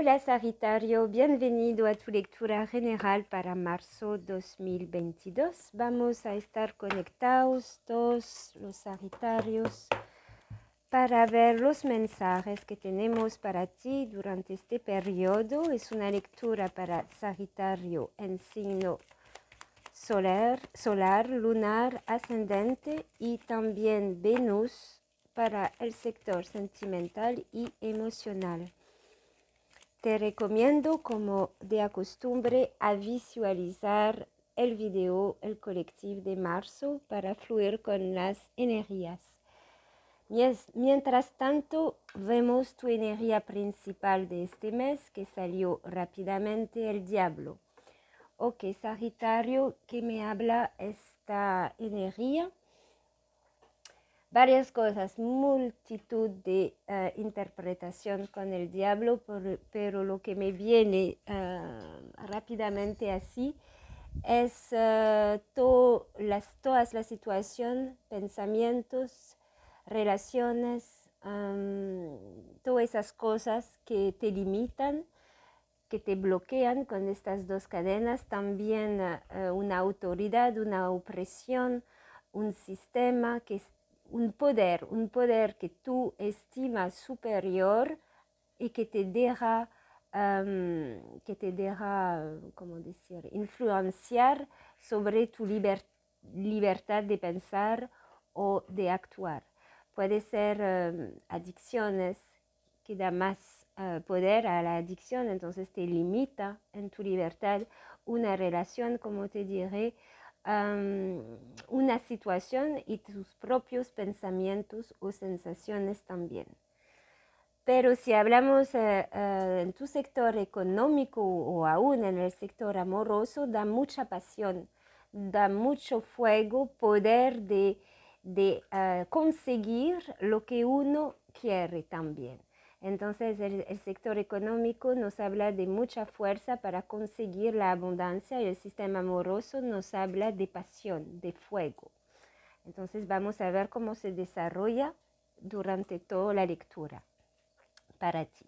Hola Sagitario, bienvenido a tu lectura general para marzo 2022. Vamos a estar conectados todos los Sagitarios para ver los mensajes que tenemos para ti durante este periodo. Es una lectura para Sagitario en signo solar, solar lunar, ascendente y también Venus para el sector sentimental y emocional. Te recomiendo, como de acostumbre, a visualizar el video El colectivo de marzo para fluir con las energías. Mientras tanto, vemos tu energía principal de este mes que salió rápidamente el diablo. Ok, Sagitario, que me habla esta energía? varias cosas, multitud de ah, interpretación con el diablo, pero lo que me viene ah, rápidamente así es uh, las, todas las situaciones, pensamientos, relaciones, todas esas cosas que te limitan que te bloquean con estas dos cadenas, también una autoridad, una opresión, un sistema que un poder, un poder que tú estimas superior y que te deja, em, que te deja, ¿cómo decir?, influenciar sobre tu libertad de pensar o de actuar. Puede ser em, adicciones que da más eh, poder a la adicción, entonces te limita en tu libertad. Una relación, como te diré, una situación y tus propios pensamientos o sensaciones también. Pero si hablamos eh, eh, en tu sector económico o aún en el sector amoroso, da mucha pasión, da mucho fuego, poder de, ah, conseguir lo que uno quiere también. Entonces el, sector económico nos habla de mucha fuerza para conseguir la abundancia y el sistema amoroso nos habla de pasión, de fuego. Entonces vamos a ver cómo se desarrolla durante toda la lectura para ti.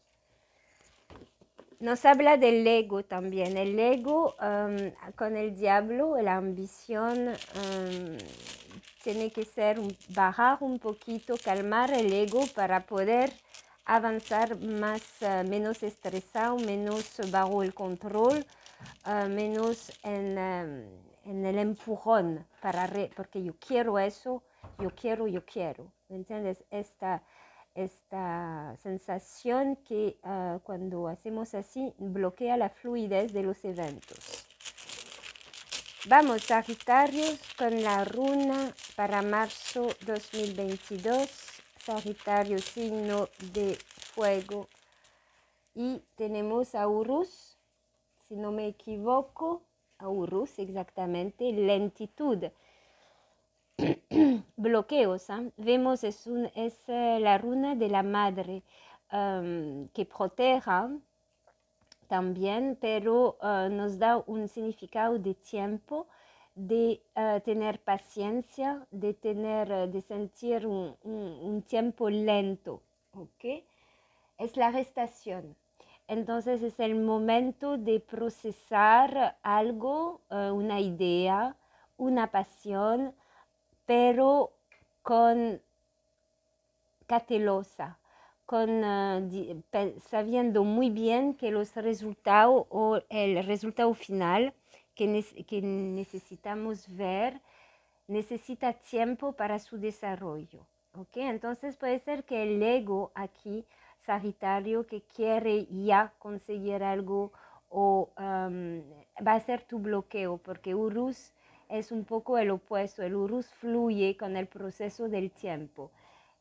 Nos habla del ego también, el ego um, con el diablo, la ambición. Um, tiene que ser bajar un poquito, calmar el ego para poder avanzar más, eh, menos estresado, menos bajo el control, eh, menos em, en, el empujón, para porque yo quiero eso, yo quiero, yo quiero. ¿Me entiendes? Esta, esta sensación que eh, cuando hacemos así bloquea la fluidez de los eventos. Vamos, Sagitarios, con la runa para marzo 2022. Sagitario, signo de fuego. Y tenemos a Urus, si no me equivoco, a Urus exactamente, lentitud. Bloqueos, ¿ah? vemos es, un, es eh, la runa de la madre em, que proteja también, pero eh, nos da un significado de tiempo de eh, tener paciencia, de, tener, eh, de sentir un, tiempo lento, ¿ok? Es la gestación. Entonces es el momento de procesar algo, eh, una idea, una pasión, pero con catelosa con, sabiendo muy bien que los resultados o el resultado final que, necesitamos ver necesita tiempo para su desarrollo. ¿ok? Entonces puede ser que el ego aquí, Sagitario, que quiere ya conseguir algo o va a ser tu bloqueo, porque Urus es un poco el opuesto, el Urus fluye con el proceso del tiempo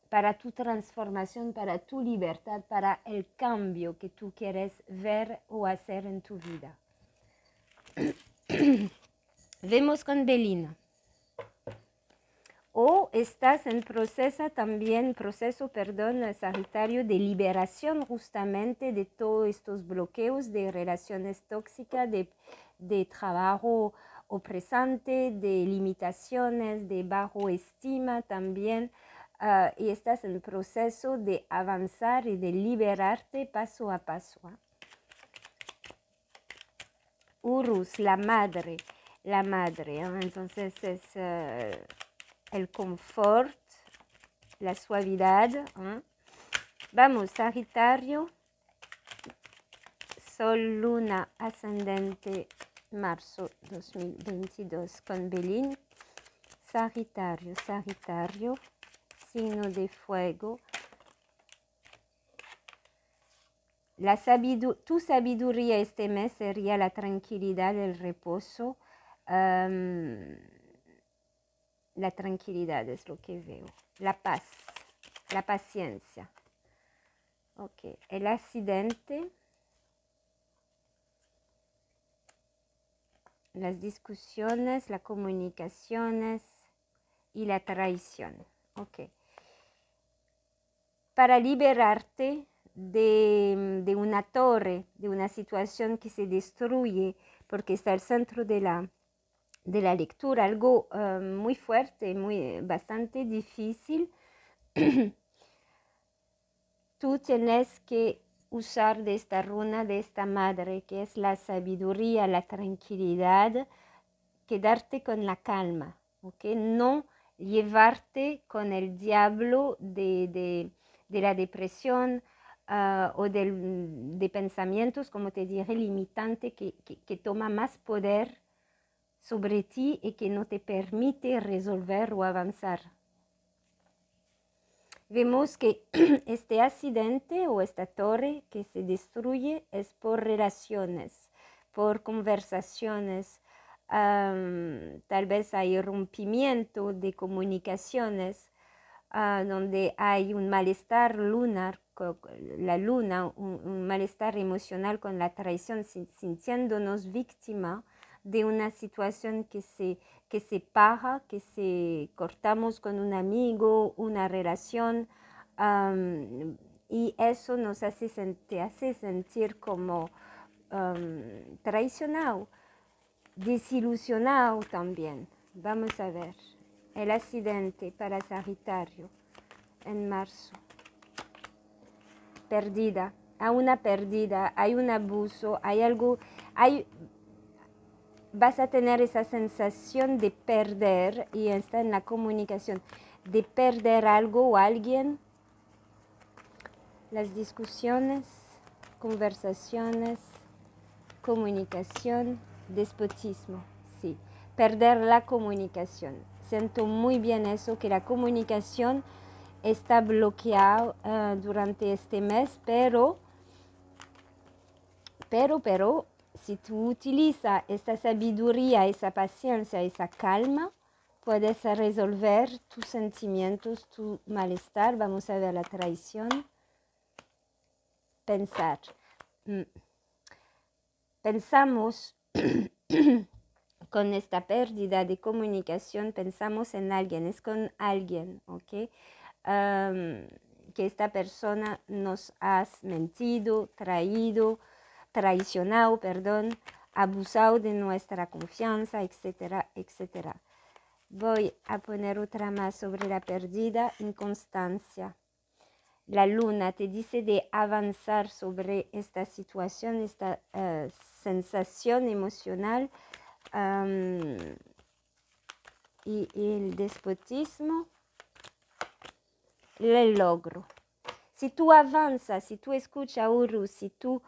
para tu transformación, para tu libertad, para el cambio que tú quieres ver o hacer en tu vida. Vemos con Belina. O estás en proceso también, proceso, perdón, Sagitario, de liberación justamente de todos estos bloqueos de relaciones tóxicas, de, trabajo opresante, de limitaciones, de bajo estima también. Ah, y estás en proceso de avanzar y de liberarte paso a paso. Urus, la madre la madre. Entonces es eh, el confort, la suavidad. Vamos, Sagitario, Sol, Luna, Ascendente, marzo 2022 con Belín. Sagitario, Sagitario, signo de fuego. La tu sabiduría este mes sería la tranquilidad, el reposo, la tranquilidad es lo que veo. La paz, la paciencia. Ok, el accidente. Las discusiones, las comunicaciones y la traición. Ok. Para liberarte de, de una torre, de una situación que se destruye porque está el centro de la de la lectura, algo eh, muy fuerte, muy, eh, bastante difícil. Tú tienes que usar de esta runa, de esta madre, que es la sabiduría, la tranquilidad, quedarte con la calma, que No llevarte con el diablo de, la depresión ah, o de pensamientos, como te diré, limitante, que, que, que toma más poder sobre ti y que no te permite resolver o avanzar. Vemos que este accidente o esta torre que se destruye es por relaciones, por conversaciones, tal vez hay rompimiento de comunicaciones, ah, donde hay un malestar lunar, la luna, un, un malestar emocional con la traición, sintiéndonos víctima de una situación que se, que se para, que se cortamos con un amigo, una relación, y eso nos hace, te hace sentir como traicionado, desilusionado también. Vamos a ver, el accidente para Sagitario en marzo. Perdida, a una perdida hay un abuso, hay algo, hay vas a tener esa sensación de perder y está en la comunicación, de perder algo o alguien. Las discusiones, conversaciones, comunicación, despotismo, sí, perder la comunicación. Siento muy bien eso, que la comunicación está bloqueada eh, durante este mes, pero, pero, pero si tú utilizas esta sabiduría, esa paciencia, esa calma, puedes resolver tus sentimientos, tu malestar. Vamos a ver la traición. Pensar. Mm. Pensamos con esta pérdida de comunicación, pensamos en alguien, es con alguien, ¿ok? que esta persona nos ha mentido, traído, traicionado, perdón, abusado de nuestra confianza, etcétera, etcétera. Voy a poner otra más sobre la perdida inconstancia. La luna te dice de avanzar sobre esta situación, esta eh, sensación emocional y, el despotismo, el logro. Si tú avanzas, si tú escuchas a si tú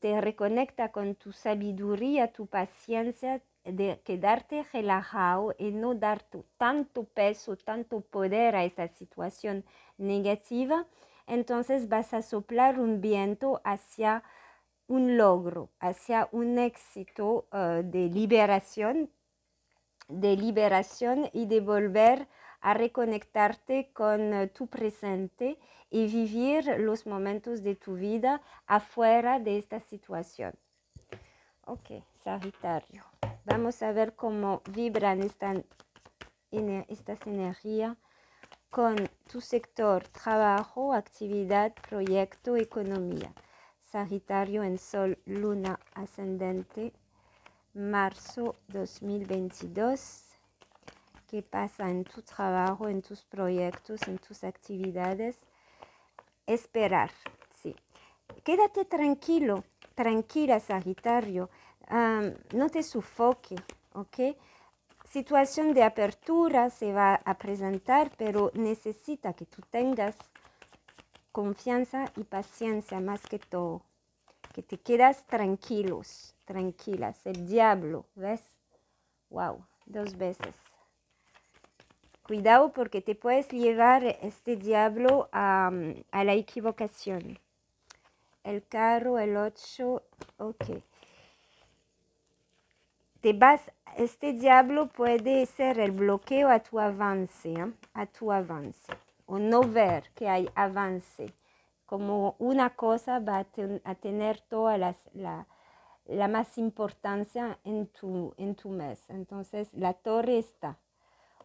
te reconecta con tu sabiduría, tu paciencia, de quedarte relajado y no dar tanto peso, tanto poder a esta situación negativa, entonces vas a soplar un viento hacia un logro, hacia un éxito ah, de liberación, de liberación y de volver a reconectarte con ah, tu presente y vivir los momentos de tu vida afuera de esta situación. Ok, Sagitario. Vamos a ver cómo vibran esta, estas energías con tu sector, trabajo, actividad, proyecto, economía. Sagitario en Sol, Luna ascendente, marzo 2022. ¿Qué pasa en tu trabajo, en tus proyectos, en tus actividades? esperar. Sí. Quédate tranquilo, tranquila, Sagitario. no te sufoque, ¿ok? Situación de apertura se va a presentar, pero necesita que tú tengas confianza y paciencia más que todo. Que te quedas tranquilos, tranquilas. El diablo, ¿ves? Wow, dos veces. Cuidado porque te puedes llevar este diablo a, mm, la equivocación. El carro, el 8, ok. Te vas, este diablo puede ser el bloqueo a tu avance, ¿eh? a tu avance. O no ver que hay avance. Como una cosa va a, tener toda la, la, más importancia en tu, en tu mes. Entonces la torre está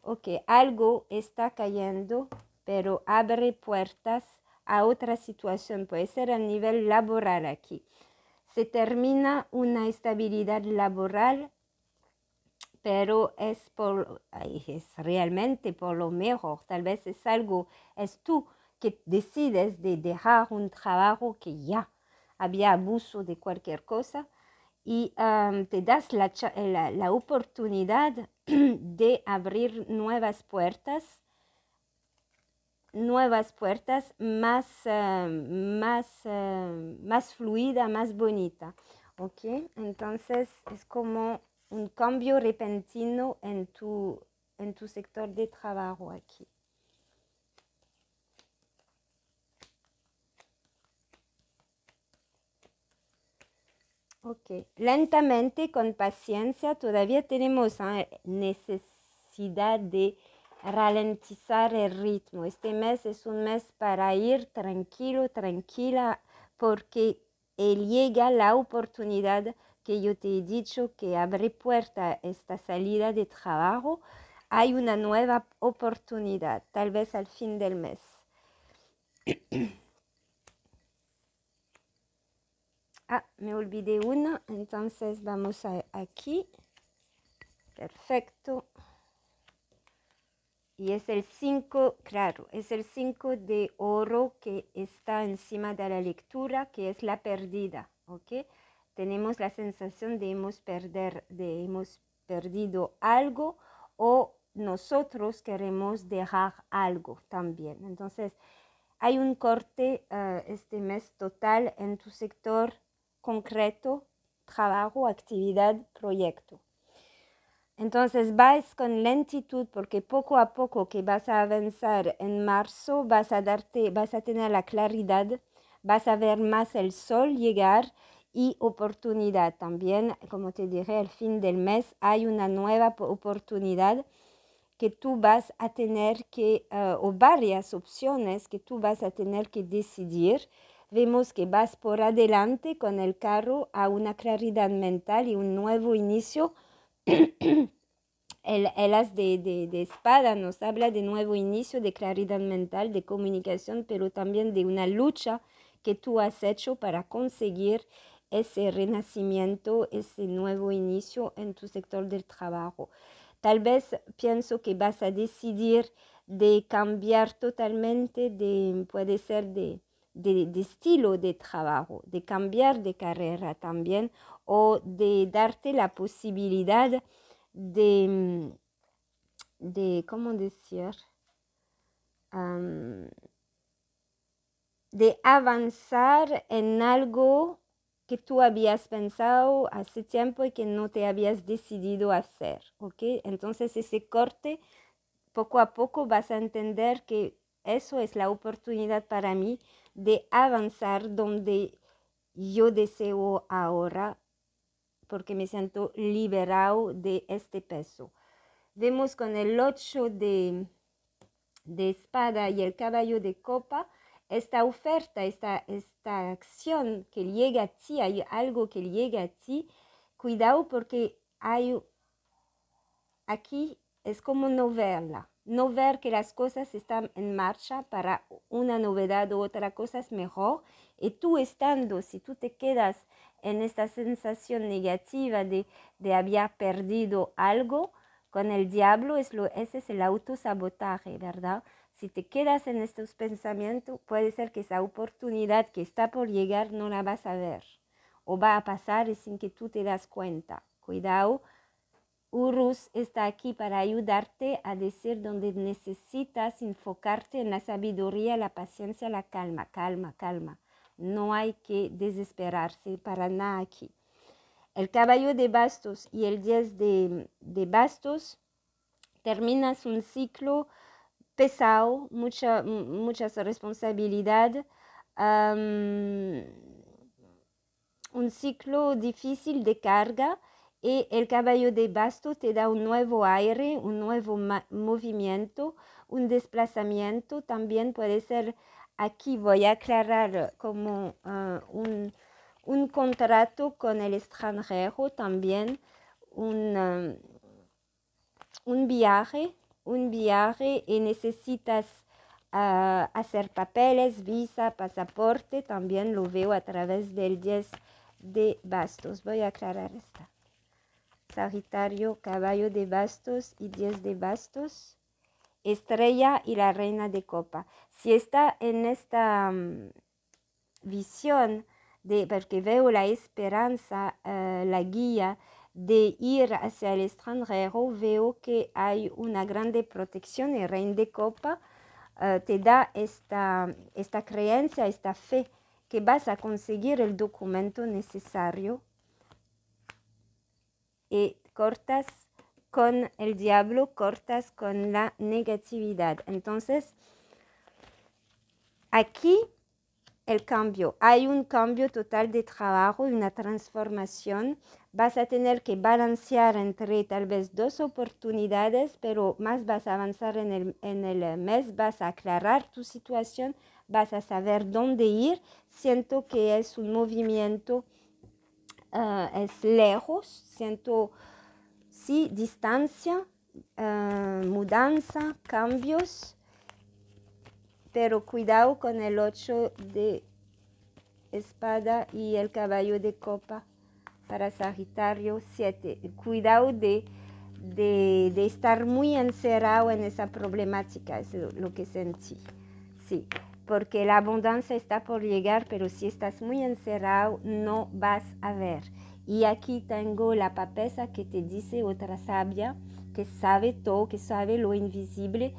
ok, algo está cayendo, pero abre puertas a otra situación, puede ser a nivel laboral aquí. Se termina una estabilidad laboral, pero es, por, es realmente por lo mejor, tal vez es algo, es tú que decides de dejar un trabajo que ya había abuso de cualquier cosa y te das la, eh, la, oportunidad de abrir nuevas puertas, nuevas puertas más, más, más fluida, más bonita. ¿Ok? Entonces es como un cambio repentino en tu, en tu sector de trabajo aquí. Ok, lentamente, con paciencia, todavía tenemos ah, necesidad de ralentizar el ritmo. Este mes es un mes para ir tranquilo, tranquila, porque eh, llega la oportunidad que yo te he dicho que abre puerta esta salida de trabajo. Hay una nueva oportunidad, tal vez al fin del mes. Ah, me olvidé una entonces vamos a, aquí. Perfecto. Y es el 5, claro, es el 5 de oro que está encima de la lectura, que es la perdida, ¿ok? Tenemos la sensación de hemos, perder, de hemos perdido algo o nosotros queremos dejar algo también. Entonces, hay un corte ah, este mes total en tu sector concreto, trabajo, actividad, proyecto. Entonces vais con lentitud porque poco a poco que vas a avanzar en marzo vas a darte, vas a tener la claridad, vas a ver más el sol llegar y oportunidad también. Como te diré, al fin del mes hay una nueva oportunidad que tú vas a tener que, eh, o varias opciones que tú vas a tener que decidir Vemos que vas por adelante con el carro a una claridad mental y un nuevo inicio. el, el, as de, de espada nos habla de nuevo inicio, de claridad mental, de comunicación, pero también de una lucha que tú has hecho para conseguir ese renacimiento, ese nuevo inicio en tu sector del trabajo. Tal vez pienso que vas a decidir de cambiar totalmente, de, puede ser de, de, estilo de trabajo, de cambiar de carrera también o de darte la posibilidad de, mm, de ¿cómo decir? de avanzar en algo que tú habías pensado hace tiempo y que no te habías decidido hacer, ¿ok? Entonces ese corte, poco a poco vas a entender que eso es la oportunidad para mí de avanzar donde yo deseo ahora, porque me siento liberado de este peso. Vemos con el 8 de, de espada y el caballo de copa esta oferta, esta, esta acción que llega a ti, hay algo que llega a ti, cuidado porque hay aquí es como novela no ver que las cosas están en marcha para una novedad u otra cosa es mejor. Y tú estando, si tú te quedas en esta sensación negativa de, de haber perdido algo, con el diablo es lo, ese es el autosabotaje, ¿verdad? Si te quedas en estos pensamientos, puede ser que esa oportunidad que está por llegar no la vas a ver o va a pasar sin que tú te das cuenta. Cuidado Urus está aquí para ayudarte a decir donde necesitas enfocarte en la sabiduría, la paciencia, la calma, calma, calma. No hay que desesperarse para nada aquí. El caballo de bastos y el 10 de, bastos terminas un ciclo pesado, mucha, muchas un ciclo difícil de carga y el caballo de bastos te da un nuevo aire, un nuevo movimiento, un desplazamiento. También puede ser, aquí voy a aclarar como ah, un, contrato con el extranjero, también un, ah, un viaje, un viaje y necesitas ah, hacer papeles, visa, pasaporte. También lo veo a través del 10 de bastos. Voy a aclarar esta. Sagitario, caballo de bastos y Diez de bastos, estrella y la reina de copa. Si está en esta mm, visión, de, porque veo la esperanza, eh, la guía de ir hacia el extranjero, veo que hay una grande protección. El reina de copa eh, te da esta, esta creencia, esta fe que vas a conseguir el documento necesario y cortas con el diablo, cortas con la negatividad. Entonces, aquí el cambio. Hay un cambio total de trabajo, una transformación. Vas a tener que balancear entre tal vez dos oportunidades, pero más vas a avanzar en el, en el eh, mes, vas a aclarar tu situación, vas a saber dónde ir. Siento que es un movimiento Ah, es lejos, siento sí, distancia, ah, mudanza, cambios, pero cuidado con el 8 de espada y el caballo de copa para Sagitario 7. Cuidado de, estar muy encerrado en esa problemática, es lo, lo que sentí. Sí porque la abundancia está por llegar, pero si estás muy encerrado no vas a ver. Y aquí tengo la papesa que te dice otra sabia, que sabe todo, que sabe lo invisible,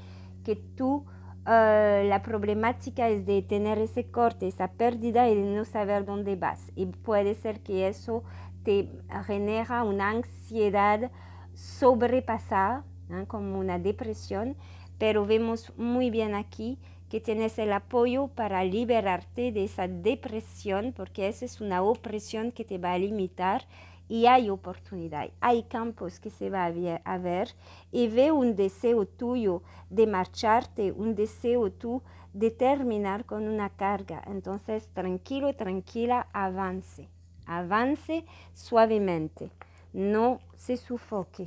que tú eh, la problemática es de tener ese corte, esa pérdida y de no saber dónde vas. Y puede ser que eso te genera una ansiedad sobrepasada, como una depresión, pero vemos muy bien aquí que tienes el apoyo para liberarte de esa depresión, porque esa es una opresión que te va a limitar y hay oportunidad, hay campos que se va a ver y ve un deseo tuyo de marcharte, un deseo tú de terminar con una carga. Entonces, tranquilo, tranquila, avance, avance suavemente, no se sufoque.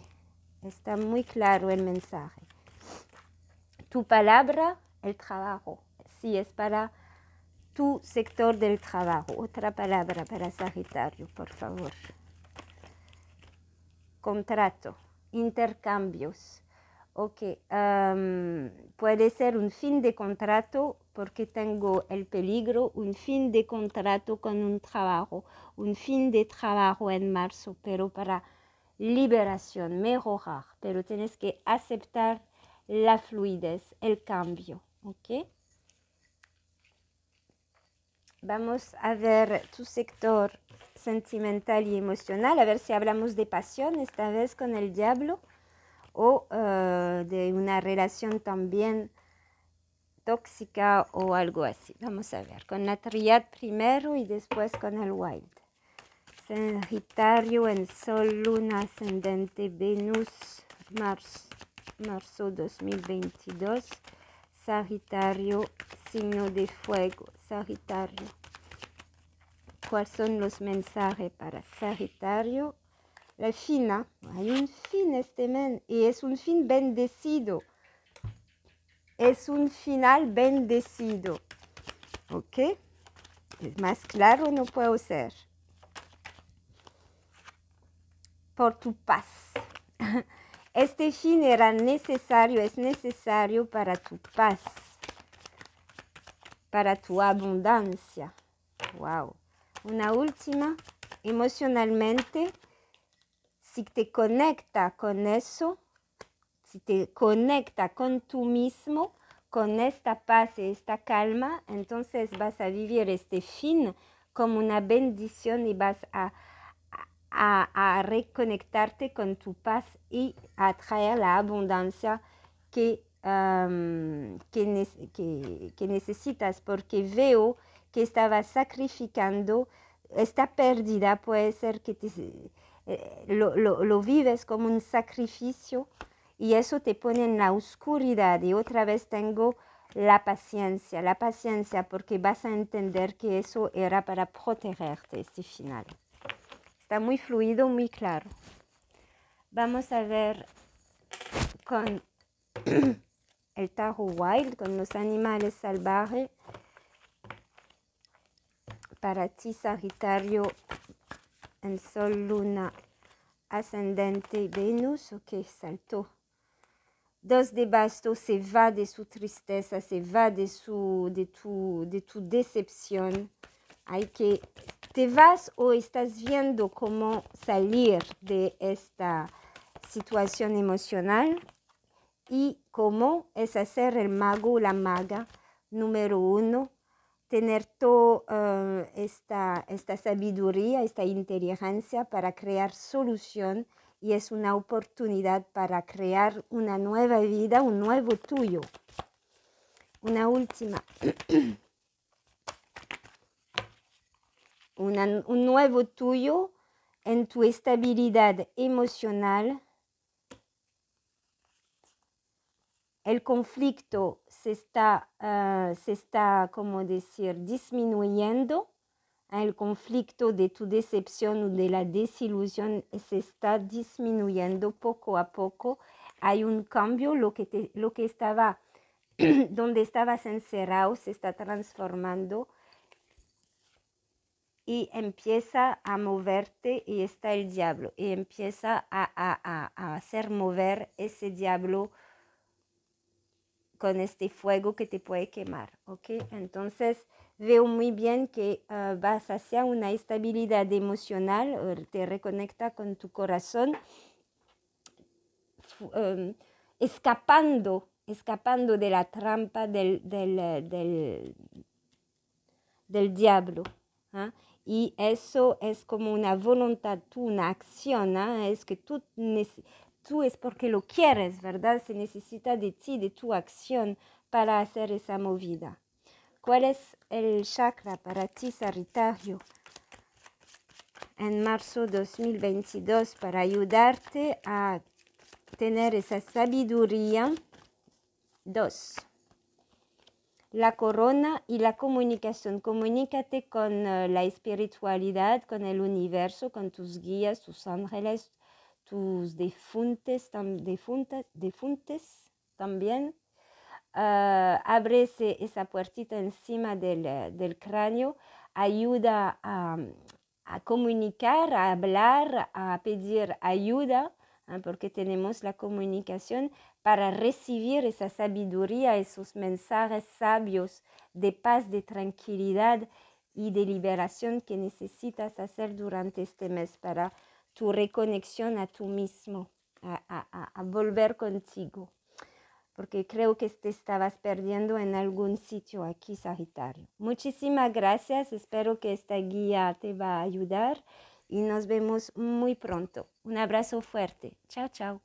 Está muy claro el mensaje. Tu palabra trabajo, si es para tu sector del trabajo. Otra palabra para Sagitario, por favor. Contrato, intercambios. Ok, puede ser un fin de contrato porque tengo el peligro, un fin de contrato con un trabajo, un fin de trabajo en marzo, pero para liberación, mejorar, pero tienes que aceptar la fluidez, el cambio. Ok. Vamos a ver tu sector sentimental y emocional, a ver si hablamos de pasión esta vez con el diablo o eh, de una relación también tóxica o algo así. Vamos a ver, con la triad primero y después con el wild. Sagitario en Sol, Luna, Ascendente, Venus, Mars, marzo 2022. Sagitario, signo de fuego, Sagitario. ¿Cuáles son los mensajes para Sagitario? La fina, hay un fin este mes y es un fin bendecido. Es un final bendecido. ¿Ok? Más claro no puedo ser. Por tu paz. Este fin era necesario, es necesario para tu paz, para tu abundancia. Wow. Una última, emocionalmente, si te conecta con eso, si te conecta con tú mismo, con esta paz y esta calma, entonces vas a vivir este fin como una bendición y vas a a, a reconectarte con tu paz y atraer la abundancia euh, que, que, necesitas, porque veo que estabas sacrificando esta pérdida, puede ser que eh, lo, lo, vives como un sacrificio y eso te pone en la oscuridad y otra vez tengo la paciencia, la paciencia porque vas a entender que eso era para protegerte, este final. Está muy fluido, muy claro. Vamos a ver con el Tajo Wild, con los animales salvajes. Para ti, Sagitario, en Sol, Luna, Ascendente, Venus, ok, saltó. Dos de bastos. se va de su tristeza, se va de su, de de tu decepción. Hay que te vas o estás viendo cómo salir de esta situación emocional y cómo es hacer el mago o la maga número uno, tener toda eh, esta, esta sabiduría, esta inteligencia para crear solución y es una oportunidad para crear una nueva vida, un nuevo tuyo. Una última. un nuevo tuyo en tu estabilidad emocional. El conflicto se está, ah, se está, como decir, disminuyendo. El conflicto de tu decepción o de la desilusión se está disminuyendo poco a poco. Hay un cambio, lo que, lo que estaba, donde estabas encerrado se está transformando y empieza a moverte y está el diablo y empieza a, hacer mover ese diablo con este fuego que te puede quemar, ¿ok? Entonces veo muy bien que ah, vas hacia una estabilidad emocional, te reconecta con tu corazón, em, escapando, escapando de la trampa del, del, eh, diablo. ¿ah? Y eso es como una voluntad, una acción, ¿ah? es que tú, tú es porque lo quieres, ¿verdad? Se necesita de ti, de tu acción para hacer esa movida. ¿Cuál es el chakra para ti, Sagitario? En marzo 2022, para ayudarte a tener esa sabiduría. dos la corona y la comunicación. Comunícate con eh, la espiritualidad, con el universo, con tus guías, tus ángeles, tus defuntes, también. Ah, abre esa puertita encima del, eh, cráneo, ayuda a, comunicar, a hablar, a pedir ayuda, ah, porque tenemos la comunicación, para recibir esa sabiduría, esos mensajes sabios de paz, de tranquilidad y de liberación que necesitas hacer durante este mes para tu reconexión a tú mismo, a, a volver contigo, porque creo que te estabas perdiendo en algún sitio aquí, Sagitario. Muchísimas gracias, espero que esta guía te va a ayudar y nos vemos muy pronto. Un abrazo fuerte, chao, chao.